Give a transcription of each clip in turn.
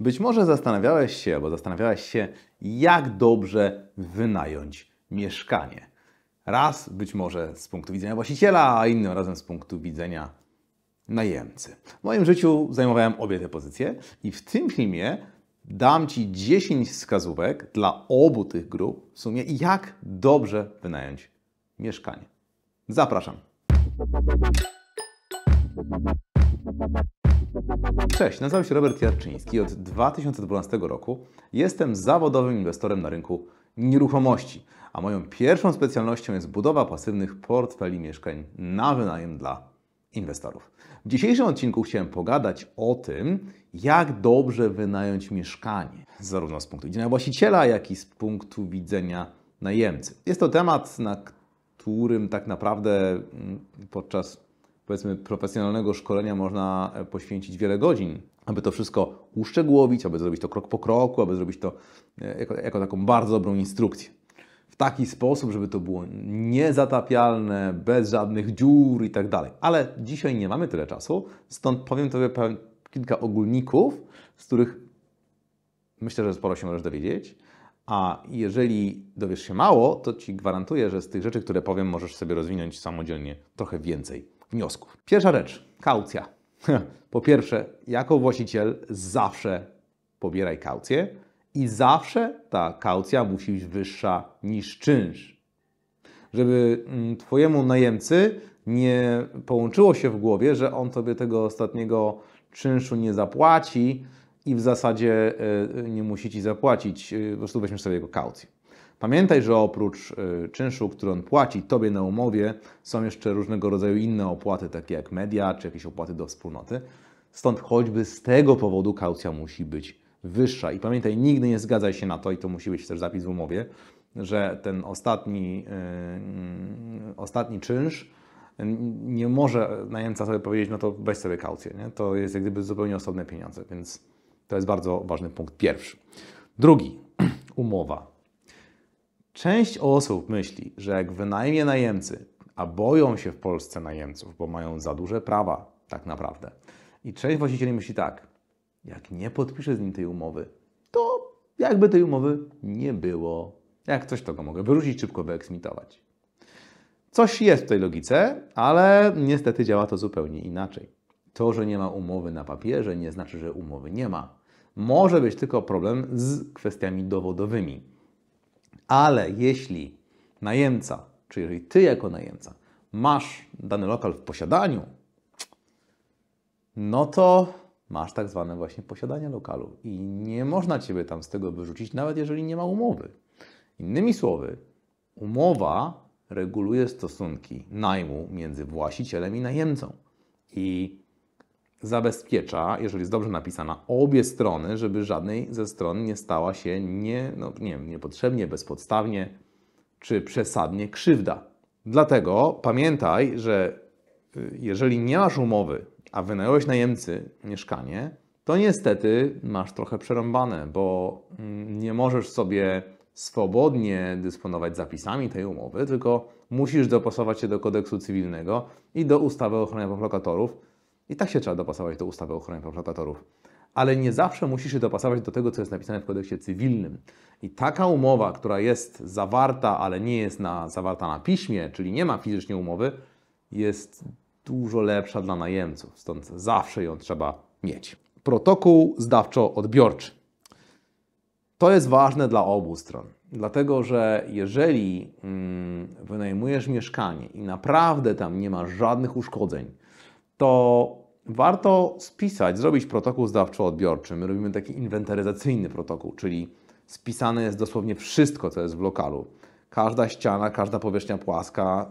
Być może zastanawiałeś się, albo zastanawiałeś się, jak dobrze wynająć mieszkanie. Raz być może z punktu widzenia właściciela, a innym razem z punktu widzenia najemcy. W moim życiu zajmowałem obie te pozycje i w tym filmie dam Ci 10 wskazówek dla obu tych grup w sumie, jak dobrze wynająć mieszkanie. Zapraszam. Cześć, nazywam się Robert Jarczyński. Od 2012 roku jestem zawodowym inwestorem na rynku nieruchomości, a moją pierwszą specjalnością jest budowa pasywnych portfeli mieszkań na wynajem dla inwestorów. W dzisiejszym odcinku chciałem pogadać o tym, jak dobrze wynająć mieszkanie, zarówno z punktu widzenia właściciela, jak i z punktu widzenia najemcy. Jest to temat, na którym tak naprawdę mm, podczas powiedzmy profesjonalnego szkolenia można e, poświęcić wiele godzin, aby to wszystko uszczegółowić, aby zrobić to krok po kroku, aby zrobić to e, jako, jako taką bardzo dobrą instrukcję. W taki sposób, żeby to było niezatapialne, bez żadnych dziur i tak dalej. Ale dzisiaj nie mamy tyle czasu, stąd powiem Tobie kilka ogólników, z których myślę, że sporo się możesz dowiedzieć. A jeżeli dowiesz się mało, to ci gwarantuję, że z tych rzeczy, które powiem, możesz sobie rozwinąć samodzielnie trochę więcej wniosków. Pierwsza rzecz, kaucja. Po pierwsze, jako właściciel zawsze pobieraj kaucję i zawsze ta kaucja musi być wyższa niż czynsz. Żeby mm, Twojemu najemcy nie połączyło się w głowie, że on sobie tego ostatniego czynszu nie zapłaci i w zasadzie e, nie musi Ci zapłacić, e, po prostu weźmiesz sobie jego kaucję. Pamiętaj, że oprócz y, czynszu, który on płaci tobie na umowie, są jeszcze różnego rodzaju inne opłaty, takie jak media czy jakieś opłaty do wspólnoty. Stąd choćby z tego powodu kaucja musi być wyższa. I pamiętaj, nigdy nie zgadzaj się na to, i to musi być też zapis w umowie, że ten ostatni, yy, ostatni czynsz y, nie może najemca sobie powiedzieć, no to weź sobie kaucję. Nie? To jest jak gdyby zupełnie osobne pieniądze, więc to jest bardzo ważny punkt pierwszy. Drugi, umowa. Część osób myśli, że jak wynajmie najemcy, a boją się w Polsce najemców, bo mają za duże prawa, tak naprawdę. I część właścicieli myśli tak, jak nie podpiszę z nim tej umowy, to jakby tej umowy nie było. Jak coś, to go mogę wyrzucić, szybko wyeksmitować. Coś jest w tej logice, ale niestety działa to zupełnie inaczej. To, że nie ma umowy na papierze, nie znaczy, że umowy nie ma. Może być tylko problem z kwestiami dowodowymi. Ale jeśli najemca, czy jeżeli ty jako najemca masz dany lokal w posiadaniu, no to masz tak zwane właśnie posiadanie lokalu i nie można ciebie tam z tego wyrzucić, nawet jeżeli nie ma umowy. Innymi słowy, umowa reguluje stosunki najmu między właścicielem i najemcą. I zabezpiecza, jeżeli jest dobrze napisana, obie strony, żeby żadnej ze stron nie stała się nie, no, nie wiem, niepotrzebnie, bezpodstawnie czy przesadnie krzywda. Dlatego pamiętaj, że y, jeżeli nie masz umowy, a wynająłeś najemcy mieszkanie, to niestety masz trochę przerąbane, bo mm, nie możesz sobie swobodnie dysponować zapisami tej umowy, tylko musisz dopasować się do kodeksu cywilnego i do ustawy o ochronie lokatorów, i tak się trzeba dopasować do ustawy o ochronie praw lokatorów. Ale nie zawsze musisz się dopasować do tego, co jest napisane w kodeksie cywilnym. I taka umowa, która jest zawarta, ale nie jest na, zawarta na piśmie, czyli nie ma fizycznie umowy, jest dużo lepsza dla najemców. Stąd zawsze ją trzeba mieć. Protokół zdawczo-odbiorczy. To jest ważne dla obu stron. Dlatego, że jeżeli mm, wynajmujesz mieszkanie i naprawdę tam nie ma żadnych uszkodzeń, to warto spisać, zrobić protokół zdawczo-odbiorczy. My robimy taki inwentaryzacyjny protokół, czyli spisane jest dosłownie wszystko, co jest w lokalu. Każda ściana, każda powierzchnia płaska,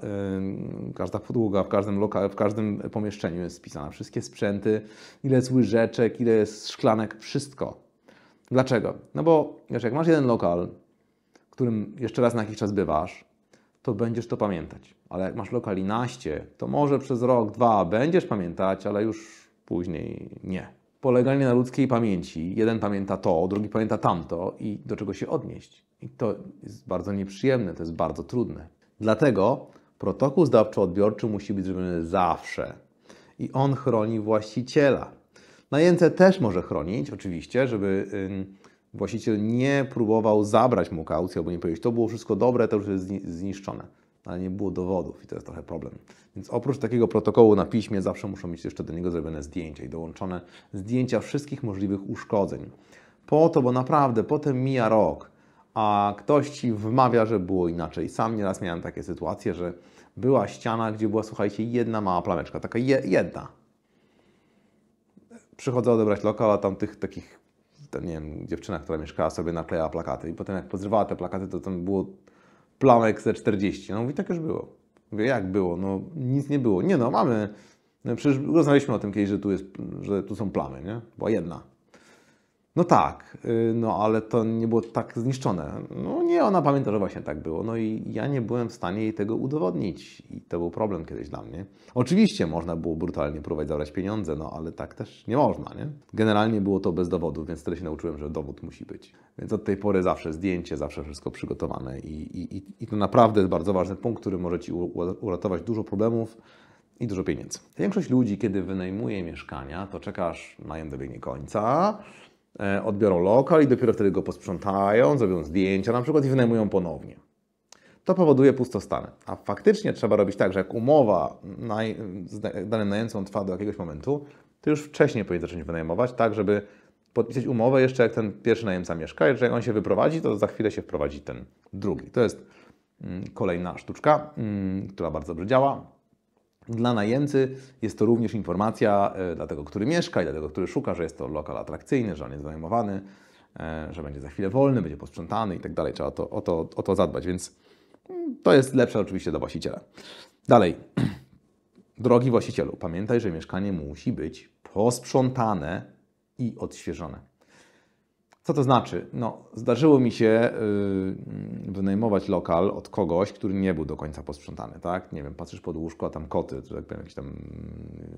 yy, każda podłoga w każdym, lokalu, w każdym pomieszczeniu jest spisana. Wszystkie sprzęty, ile jest łyżeczek, ile jest szklanek, wszystko. Dlaczego? No bo wiesz, jak masz jeden lokal, w którym jeszcze raz na jakiś czas bywasz, to będziesz to pamiętać. Ale jak masz lokal naście, to może przez rok, dwa będziesz pamiętać, ale już później nie. Poleganie na ludzkiej pamięci. Jeden pamięta to, drugi pamięta tamto i do czego się odnieść. I to jest bardzo nieprzyjemne, to jest bardzo trudne. Dlatego protokół zdawczo-odbiorczy musi być zrobiony zawsze. I on chroni właściciela. Najemcę też może chronić, oczywiście, żeby właściciel nie próbował zabrać mu kaucji albo nie powiedzieć, to było wszystko dobre, to już jest zniszczone. No, ale nie było dowodów i to jest trochę problem. Więc oprócz takiego protokołu na piśmie zawsze muszą mieć jeszcze do niego zrobione zdjęcia i dołączone zdjęcia wszystkich możliwych uszkodzeń. Po to, bo naprawdę potem mija rok, a ktoś Ci wmawia, że było inaczej. Sam nieraz miałem takie sytuacje, że była ściana, gdzie była, słuchajcie, jedna mała plameczka, taka je, jedna. Przychodzę odebrać lokal, a tam tych takich, nie wiem, dziewczyna, która mieszkała sobie, naklejała plakaty i potem jak pozrywała te plakaty, to tam było plamek ze 40. No mówi, tak już było. Mówię, jak było? No nic nie było. Nie no, mamy, no, przecież rozmawialiśmy o tym kiedyś, że tu, jest, że tu są plamy, nie? Była jedna. No tak, y, no ale to nie było tak zniszczone. No nie, ona pamięta, że właśnie tak było. No i ja nie byłem w stanie jej tego udowodnić. I to był problem kiedyś dla mnie. Oczywiście można było brutalnie próbować zabrać pieniądze, no ale tak też nie można, nie? Generalnie było to bez dowodu, więc wtedy się nauczyłem, że dowód musi być. Więc od tej pory zawsze zdjęcie, zawsze wszystko przygotowane. I, i, i to naprawdę jest bardzo ważny punkt, który może Ci uratować dużo problemów i dużo pieniędzy. Większość ludzi, kiedy wynajmuje mieszkania, to czekasz, najem dobiegnie końca, E, odbiorą lokal i dopiero wtedy go posprzątają, zrobią zdjęcia na przykład i wynajmują ponownie. To powoduje pustostany. A faktycznie trzeba robić tak, że jak umowa z danym najemcą trwa do jakiegoś momentu, to już wcześniej powinien zacząć wynajmować, tak żeby podpisać umowę jeszcze jak ten pierwszy najemca mieszka. Jeżeli jak on się wyprowadzi, to za chwilę się wprowadzi ten drugi. To jest mm, kolejna sztuczka, mm, która bardzo dobrze działa. Dla najemcy jest to również informacja e, dla tego, który mieszka i dla tego, który szuka, że jest to lokal atrakcyjny, że on jest zajmowany, e, że będzie za chwilę wolny, będzie posprzątany i tak dalej. Trzeba to, o, to, o to zadbać, więc mm, to jest lepsze oczywiście dla właściciela. Dalej. Drogi właścicielu, pamiętaj, że mieszkanie musi być posprzątane i odświeżone. Co to znaczy? No, zdarzyło mi się yy, wynajmować lokal od kogoś, który nie był do końca posprzątany, tak? Nie wiem, patrzysz pod łóżko, a tam koty, czy tak powiem, jakiś tam,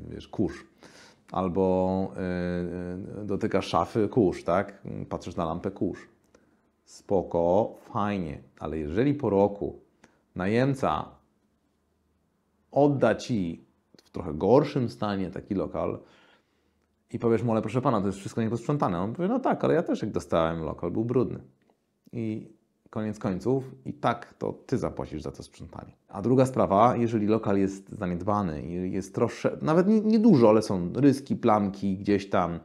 wiesz, kurz. Albo yy, dotykasz szafy, kurz, tak? Patrzysz na lampę, kurz. Spoko, fajnie, ale jeżeli po roku najemca odda Ci w trochę gorszym stanie taki lokal, i powiesz mu, ale proszę pana, to jest wszystko nieposprzątane. On powie, no tak, ale ja też jak dostałem lokal, był brudny. I koniec końców i tak to ty zapłacisz za to sprzątanie. A druga sprawa, jeżeli lokal jest zaniedbany i jest troszkę, nawet niedużo, nie ale są ryski, plamki gdzieś tam,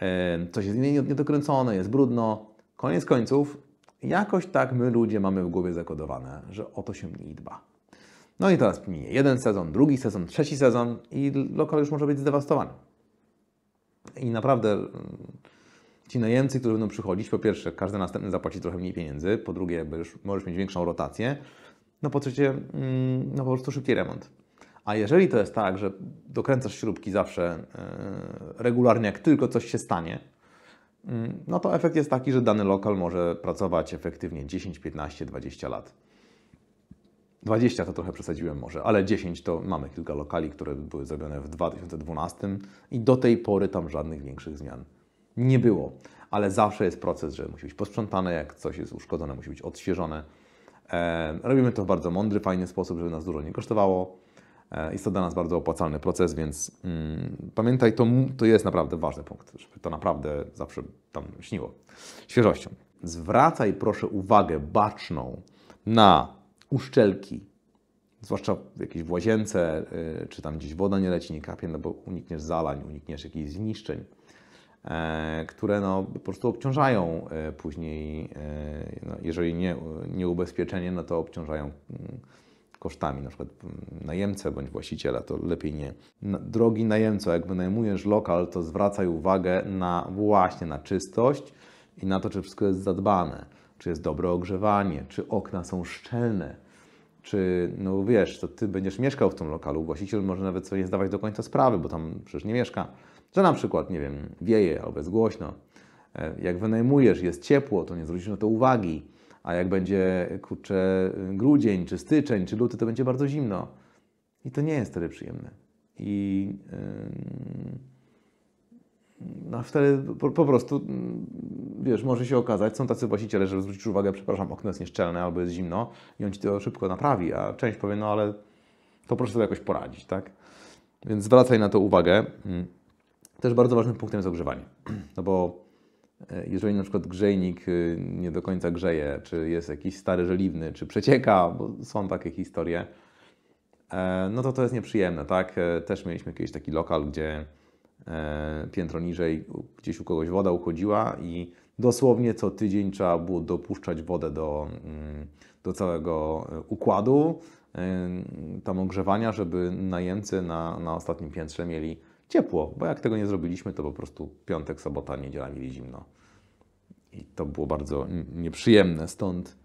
e, coś jest niedokręcone, jest brudno. Koniec końców, jakoś tak my ludzie mamy w głowie zakodowane, że o to się nie dba. No i teraz minie jeden sezon, drugi sezon, trzeci sezon i lokal już może być zdewastowany. I naprawdę mm, ci najemcy, którzy będą przychodzić, po pierwsze, każdy następny zapłaci trochę mniej pieniędzy, po drugie, możesz mieć większą rotację, no po trzecie, mm, no po prostu szybciej remont. A jeżeli to jest tak, że dokręcasz śrubki zawsze e, regularnie, jak tylko coś się stanie, mm, no to efekt jest taki, że dany lokal może pracować efektywnie 10, 15, 20 lat. 20 to trochę przesadziłem może, ale 10 to mamy kilka lokali, które były zrobione w 2012 i do tej pory tam żadnych większych zmian nie było. Ale zawsze jest proces, że musi być posprzątane, jak coś jest uszkodzone, musi być odświeżone. E, robimy to w bardzo mądry, fajny sposób, żeby nas dużo nie kosztowało. E, jest to dla nas bardzo opłacalny proces, więc mm, pamiętaj, to, to jest naprawdę ważny punkt, żeby to naprawdę zawsze tam śniło świeżością. Zwracaj proszę uwagę baczną na uszczelki, zwłaszcza w jakiejś łazience, y, czy tam gdzieś woda nie leci, nie kapie, no bo unikniesz zalań, unikniesz jakichś zniszczeń, e, które no, po prostu obciążają e, później, e, no, jeżeli nie, nie ubezpieczenie, no to obciążają mm, kosztami, na przykład mm, najemcę bądź właściciela, to lepiej nie. Drogi najemco, jak wynajmujesz lokal, to zwracaj uwagę na właśnie na czystość i na to, czy wszystko jest zadbane czy jest dobre ogrzewanie, czy okna są szczelne, czy, no wiesz, to ty będziesz mieszkał w tym lokalu, właściciel może nawet sobie nie zdawać do końca sprawy, bo tam przecież nie mieszka, że na przykład, nie wiem, wieje albo jest głośno. E, jak wynajmujesz, jest ciepło, to nie zwrócisz na to uwagi, a jak będzie, kurczę, grudzień, czy styczeń, czy luty, to będzie bardzo zimno. I to nie jest wtedy przyjemne. I... Yy... No wtedy po, po, prostu, mm, wiesz, może się okazać, są tacy właściciele, że zwrócisz uwagę, przepraszam, okno jest nieszczelne albo jest zimno i on Ci to szybko naprawi, a część powie, no ale to proszę sobie jakoś poradzić, tak? Więc zwracaj na to uwagę. Mm. Też bardzo ważnym punktem jest ogrzewanie, no bo e, jeżeli na przykład grzejnik y, nie do końca grzeje, czy jest jakiś stary żeliwny, czy przecieka, bo są takie historie, e, no to to jest nieprzyjemne, tak? E, też mieliśmy kiedyś taki lokal, gdzie E, piętro niżej gdzieś u kogoś woda uchodziła i dosłownie co tydzień trzeba było dopuszczać wodę do, mm, do całego e, układu e, tam ogrzewania, żeby najemcy na, na ostatnim piętrze mieli ciepło, bo jak tego nie zrobiliśmy, to po prostu piątek, sobota, niedziela mieli zimno. I to było bardzo nieprzyjemne, stąd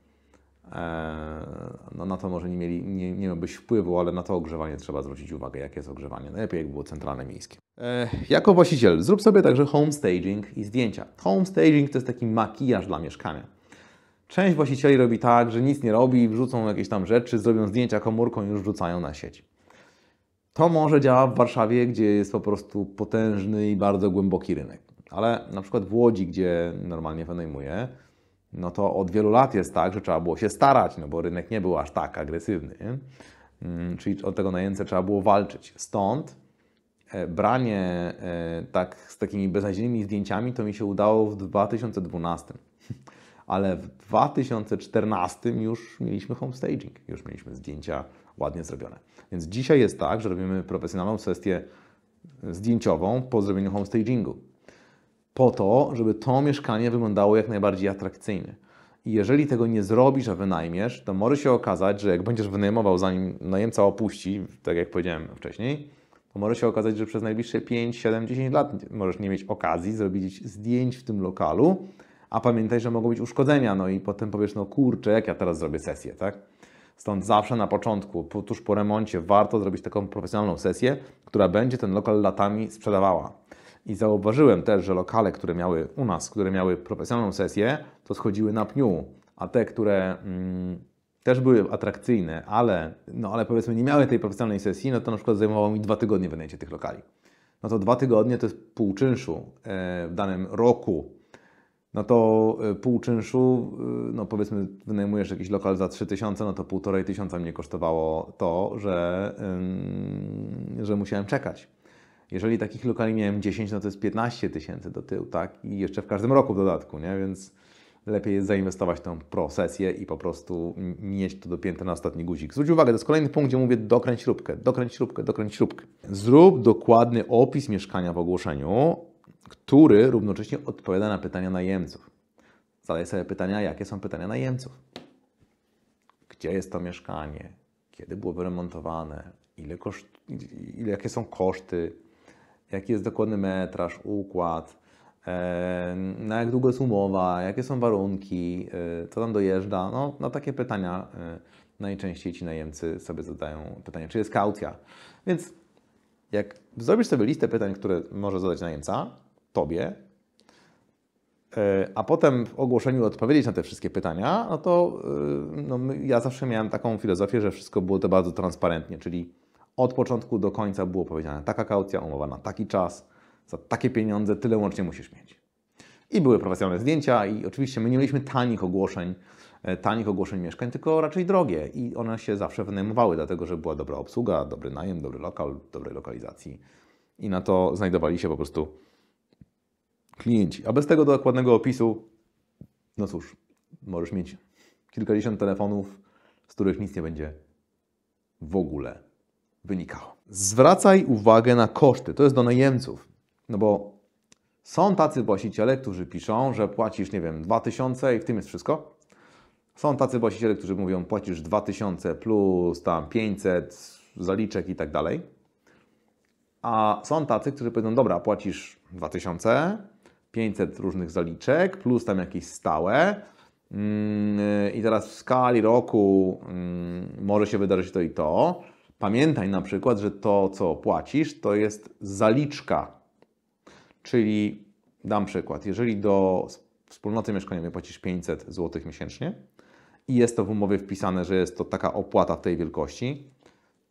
na to może nie, mieli, nie, nie miałbyś wpływu, ale na to ogrzewanie trzeba zwrócić uwagę, jakie jest ogrzewanie. Najlepiej, jak było centralne miejskie. E, jako właściciel zrób sobie także home staging i zdjęcia. Home staging to jest taki makijaż dla mieszkania. Część właścicieli robi tak, że nic nie robi, wrzucą jakieś tam rzeczy, zrobią zdjęcia komórką i już wrzucają na sieć. To może działa w Warszawie, gdzie jest po prostu potężny i bardzo głęboki rynek. Ale na przykład w Łodzi, gdzie normalnie wynajmuję, no to od wielu lat jest tak, że trzeba było się starać, no bo rynek nie był aż tak agresywny. Nie? Mm, czyli od tego najemcę trzeba było walczyć. Stąd e, branie e, tak z takimi beznadziejnymi zdjęciami to mi się udało w 2012. Ale w 2014 już mieliśmy home staging, już mieliśmy zdjęcia ładnie zrobione. Więc dzisiaj jest tak, że robimy profesjonalną sesję zdjęciową po zrobieniu home stagingu po to, żeby to mieszkanie wyglądało jak najbardziej atrakcyjnie. I jeżeli tego nie zrobisz, a wynajmiesz, to może się okazać, że jak będziesz wynajmował, zanim najemca opuści, tak jak powiedziałem wcześniej, to może się okazać, że przez najbliższe 5, 7, 10 lat możesz nie mieć okazji zrobić zdjęć w tym lokalu, a pamiętaj, że mogą być uszkodzenia, no i potem powiesz, no kurczę, jak ja teraz zrobię sesję, tak? Stąd zawsze na początku, tuż po remoncie, warto zrobić taką profesjonalną sesję, która będzie ten lokal latami sprzedawała. I zauważyłem też, że lokale, które miały u nas, które miały profesjonalną sesję, to schodziły na pniu, a te, które mm, też były atrakcyjne, ale, no, ale powiedzmy nie miały tej profesjonalnej sesji, no to na przykład zajmowało mi dwa tygodnie wynajęcie tych lokali. No to dwa tygodnie to jest pół czynszu e, w danym roku. No to e, pół czynszu, e, no powiedzmy wynajmujesz jakiś lokal za 3000, no to półtorej tysiąca mnie kosztowało to, że, że musiałem czekać. Jeżeli takich lokali miałem 10, no to jest 15 tysięcy do tyłu, tak? I jeszcze w każdym roku w dodatku, nie? Więc lepiej jest zainwestować tą prosesję i po prostu mieć to dopięte na ostatni guzik. Zwróć uwagę, to jest kolejny punkt, gdzie mówię dokręć śrubkę, dokręć śrubkę, dokręć śrubkę. Zrób dokładny opis mieszkania w ogłoszeniu, który równocześnie odpowiada na pytania najemców. Zadaj sobie pytania, jakie są pytania najemców. Gdzie jest to mieszkanie? Kiedy było wyremontowane? Ile koszt, ile, jakie są koszty? jaki jest dokładny metraż, układ, e, na jak długo jest umowa, jakie są warunki, e, co tam dojeżdża. No, na no takie pytania e, najczęściej ci najemcy sobie zadają pytanie, czy jest kaucja. Więc jak zrobisz sobie listę pytań, które może zadać najemca, tobie, a potem w ogłoszeniu odpowiedzieć na te wszystkie pytania, no to no, ja zawsze miałem taką filozofię, że wszystko było to bardzo transparentnie, czyli od początku do końca było powiedziane, taka kaucja, umowa na taki czas, za takie pieniądze, tyle łącznie musisz mieć. I były profesjonalne zdjęcia i oczywiście my nie mieliśmy tanich ogłoszeń, e, tanich ogłoszeń mieszkań, tylko raczej drogie i one się zawsze wynajmowały, dlatego że była dobra obsługa, dobry najem, dobry lokal, dobrej lokalizacji i na to znajdowali się po prostu klienci. A bez tego dokładnego opisu, no cóż, możesz mieć kilkadziesiąt telefonów, z których nic nie będzie w ogóle wynikało. Zwracaj uwagę na koszty. To jest do najemców. No bo są tacy właściciele, którzy piszą, że płacisz, nie wiem, 2000 i w tym jest wszystko. Są tacy właściciele, którzy mówią, płacisz 2000 plus tam 500 zaliczek i tak dalej. A są tacy, którzy powiedzą, dobra, płacisz 2000, 500 różnych zaliczek, plus tam jakieś stałe. Mm, I teraz w skali roku mm, może się wydarzyć to i to. Pamiętaj na przykład, że to, co płacisz, to jest zaliczka. Czyli dam przykład. Jeżeli do wspólnoty mieszkaniowej płacisz 500 zł miesięcznie i jest to w umowie wpisane, że jest to taka opłata w tej wielkości,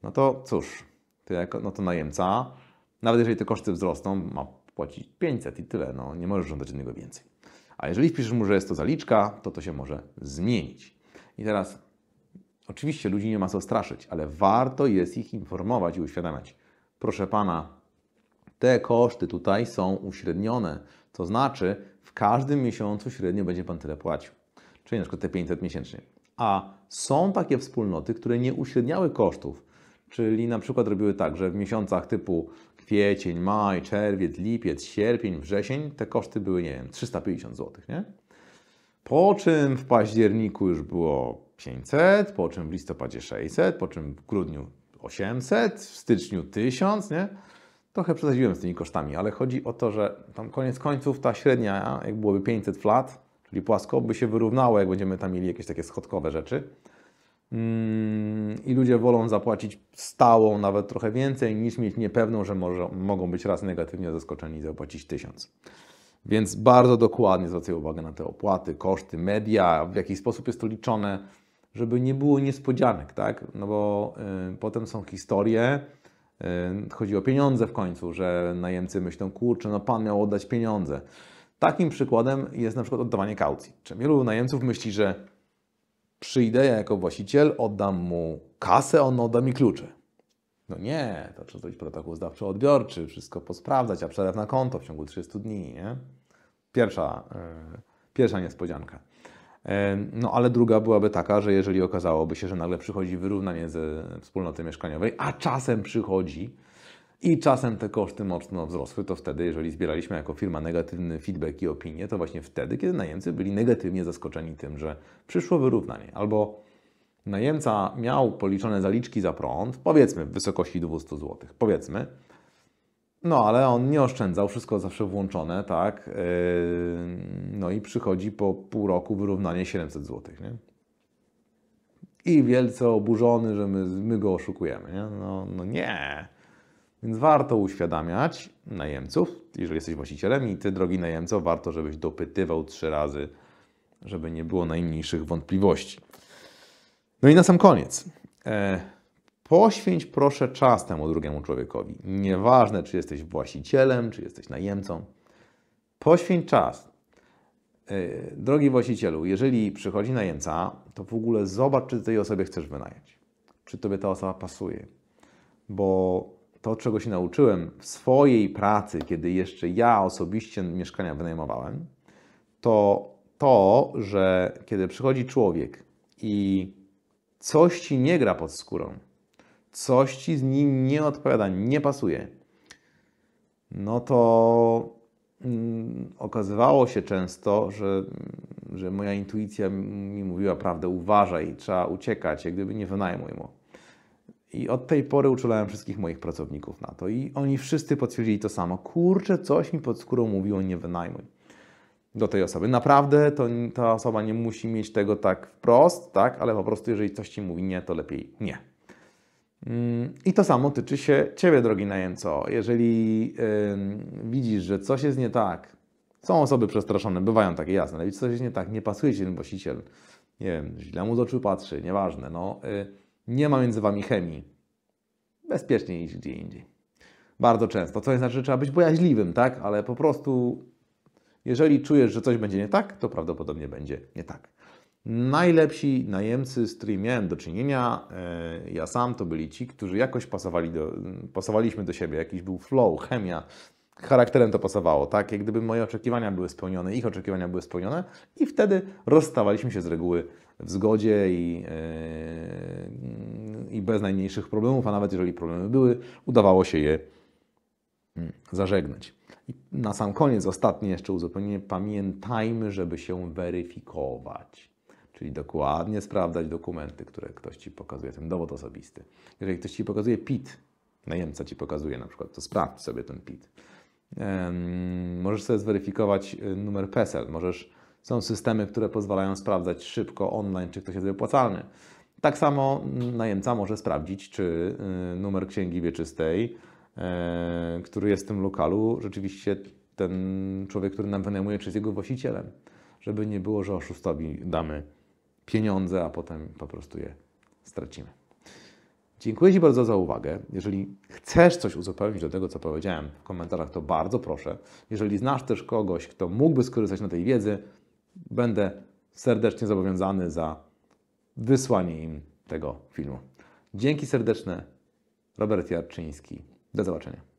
no to cóż, ty jako, no to najemca, nawet jeżeli te koszty wzrosną, ma płacić 500 i tyle, no nie możesz żądać od niego więcej. A jeżeli wpiszesz mu, że jest to zaliczka, to to się może zmienić. I teraz Oczywiście ludzi nie ma co straszyć, ale warto jest ich informować i uświadamiać. Proszę pana, te koszty tutaj są uśrednione, to znaczy w każdym miesiącu średnio będzie pan tyle płacił, czyli na przykład te 500 miesięcznie. A są takie wspólnoty, które nie uśredniały kosztów, czyli na przykład robiły tak, że w miesiącach typu kwiecień, maj, czerwiec, lipiec, sierpień, wrzesień te koszty były, nie wiem, 350 zł, nie? Po czym w październiku już było 500, po czym w listopadzie 600, po czym w grudniu 800, w styczniu 1000, nie? Trochę przesadziłem z tymi kosztami, ale chodzi o to, że tam koniec końców ta średnia, jak byłoby 500 flat, czyli płasko, by się wyrównało, jak będziemy tam mieli jakieś takie schodkowe rzeczy. Mm, I ludzie wolą zapłacić stałą nawet trochę więcej, niż mieć niepewną, że może, mogą być raz negatywnie zaskoczeni i zapłacić 1000. Więc bardzo dokładnie zwracaj uwagę na te opłaty, koszty, media, w jaki sposób jest to liczone żeby nie było niespodzianek, tak? No bo y, potem są historie, y, chodzi o pieniądze w końcu, że najemcy myślą, kurczę, no pan miał oddać pieniądze. Takim przykładem jest na przykład oddawanie kaucji. Czy wielu najemców myśli, że przyjdę ja jako właściciel, oddam mu kasę, on odda mi klucze. No nie, to trzeba zrobić protokół zdawczo-odbiorczy, wszystko posprawdzać, a przelew na konto w ciągu 30 dni, nie? Pierwsza, y, pierwsza niespodzianka. No ale druga byłaby taka, że jeżeli okazałoby się, że nagle przychodzi wyrównanie ze wspólnoty mieszkaniowej, a czasem przychodzi i czasem te koszty mocno wzrosły, to wtedy, jeżeli zbieraliśmy jako firma negatywny feedback i opinie, to właśnie wtedy, kiedy najemcy byli negatywnie zaskoczeni tym, że przyszło wyrównanie albo najemca miał policzone zaliczki za prąd, powiedzmy w wysokości 200 zł, powiedzmy, no, ale on nie oszczędzał, wszystko zawsze włączone, tak. Yy, no i przychodzi po pół roku wyrównanie 700 zł, nie? I wielce oburzony, że my, my go oszukujemy, nie? No, no nie. Więc warto uświadamiać najemców, jeżeli jesteś właścicielem i ty, drogi najemco, warto, żebyś dopytywał trzy razy, żeby nie było najmniejszych wątpliwości. No i na sam koniec. E, Poświęć proszę czas temu drugiemu człowiekowi. Nieważne, czy jesteś właścicielem, czy jesteś najemcą. Poświęć czas. E, drogi właścicielu, jeżeli przychodzi najemca, to w ogóle zobacz, czy tej osobie chcesz wynająć. Czy tobie ta osoba pasuje. Bo to, czego się nauczyłem w swojej pracy, kiedy jeszcze ja osobiście mieszkania wynajmowałem, to to, że kiedy przychodzi człowiek i coś ci nie gra pod skórą, coś ci z nim nie odpowiada, nie pasuje, no to mm, okazywało się często, że, że moja intuicja mi mówiła prawdę, uważaj, trzeba uciekać, jak gdyby nie wynajmuj mu. I od tej pory uczulałem wszystkich moich pracowników na to i oni wszyscy potwierdzili to samo. Kurczę, coś mi pod skórą mówiło, nie wynajmuj do tej osoby. Naprawdę to, ta osoba nie musi mieć tego tak wprost, tak, ale po prostu jeżeli coś ci mówi nie, to lepiej nie. I to samo tyczy się Ciebie, drogi najemco. Jeżeli yy, widzisz, że coś jest nie tak, są osoby przestraszone, bywają takie jasne, ale widzisz, coś jest nie tak, nie pasuje się ten właściciel, nie wiem, źle mu z oczu patrzy, nieważne, no, yy, nie ma między Wami chemii, bezpiecznie iść gdzie indziej. Bardzo często, co nie znaczy, że trzeba być bojaźliwym, tak, ale po prostu jeżeli czujesz, że coś będzie nie tak, to prawdopodobnie będzie nie tak. Najlepsi najemcy, z którymi miałem do czynienia, e, ja sam, to byli ci, którzy jakoś pasowali do, pasowaliśmy do siebie. Jakiś był flow, chemia, charakterem to pasowało, tak? Jak gdyby moje oczekiwania były spełnione, ich oczekiwania były spełnione i wtedy rozstawaliśmy się z reguły w zgodzie i, e, i bez najmniejszych problemów, a nawet jeżeli problemy były, udawało się je mm, zażegnać. I na sam koniec, ostatnie jeszcze uzupełnienie, pamiętajmy, żeby się weryfikować. Czyli dokładnie sprawdzać dokumenty, które ktoś ci pokazuje, ten dowód osobisty. Jeżeli ktoś ci pokazuje PIT, najemca ci pokazuje na przykład, to sprawdź sobie ten PIT. możesz sobie zweryfikować y, numer PESEL. Możesz, są systemy, które pozwalają sprawdzać szybko online, czy ktoś jest opłacalny. Tak samo najemca może sprawdzić, czy y, numer księgi wieczystej, e, który jest w tym lokalu, rzeczywiście ten człowiek, który nam wynajmuje, czy jest jego właścicielem. Żeby nie było, że oszustowi damy pieniądze, a potem po prostu je stracimy. Dziękuję Ci bardzo za uwagę. Jeżeli chcesz coś uzupełnić do tego, co powiedziałem w komentarzach, to bardzo proszę. Jeżeli znasz też kogoś, kto mógłby skorzystać na tej wiedzy, będę serdecznie zobowiązany za wysłanie im tego filmu. Dzięki serdeczne, Robert Jarczyński. Do zobaczenia.